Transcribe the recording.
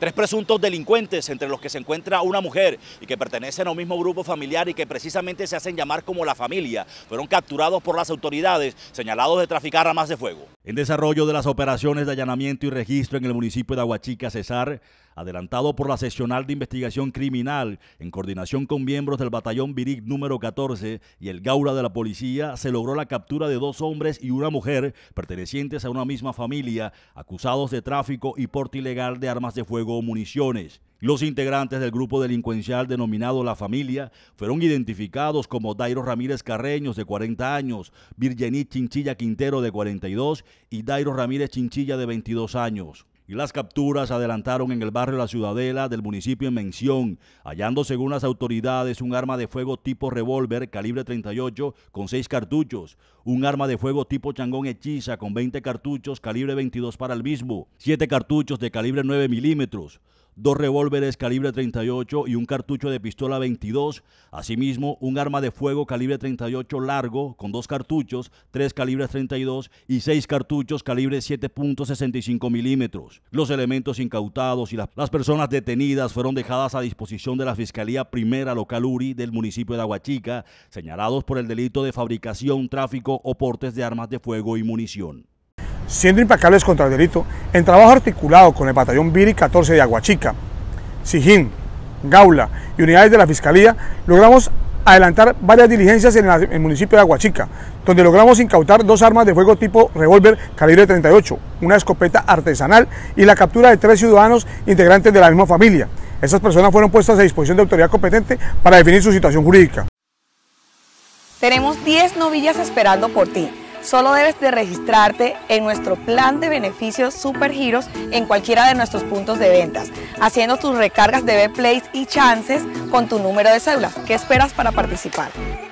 Tres presuntos delincuentes, entre los que se encuentra una mujer y que pertenecen a un mismo grupo familiar y que precisamente se hacen llamar como la familia, fueron capturados por las autoridades, señalados de traficar armas de fuego. En desarrollo de las operaciones de allanamiento y registro en el municipio de Aguachica, Cesar, adelantado por la seccional de investigación criminal, en coordinación con miembros del batallón Viric número 14 y el GAURA de la policía, se logró la captura de dos hombres y una mujer pertenecientes a una misma familia, acusados de tráfico y porte ilegal de armas de fuego o municiones. Los integrantes del grupo delincuencial denominado La Familia fueron identificados como Dairo Ramírez Carreños, de 40 años, Virgenit Chinchilla Quintero, de 42, y Dairo Ramírez Chinchilla, de 22 años y las capturas adelantaron en el barrio La Ciudadela del municipio en mención, hallando según las autoridades un arma de fuego tipo revólver calibre 38 con 6 cartuchos, un arma de fuego tipo changón hechiza con 20 cartuchos calibre 22 para el mismo, 7 cartuchos de calibre 9 milímetros, dos revólveres calibre 38 y un cartucho de pistola 22, asimismo un arma de fuego calibre 38 largo con dos cartuchos, tres calibres 32 y seis cartuchos calibre 7.65 milímetros. Los elementos incautados y las, personas detenidas fueron dejadas a disposición de la Fiscalía Primera Local URI del municipio de Aguachica, señalados por el delito de fabricación, tráfico o portes de armas de fuego y munición siendo impecables contra el delito, en trabajo articulado con el batallón Viri 14 de Aguachica, Sijín, Gaula y unidades de la Fiscalía, logramos adelantar varias diligencias en, el municipio de Aguachica, donde logramos incautar dos armas de fuego tipo revólver calibre 38, una escopeta artesanal y la captura de tres ciudadanos integrantes de la misma familia. Esas personas fueron puestas a disposición de autoridad competente para definir su situación jurídica. Tenemos 10 novillas esperando por ti. Solo debes de registrarte en nuestro plan de beneficios Supergiros en cualquiera de nuestros puntos de ventas, haciendo tus recargas de B-Place y Chances con tu número de cédula. ¿Qué esperas para participar?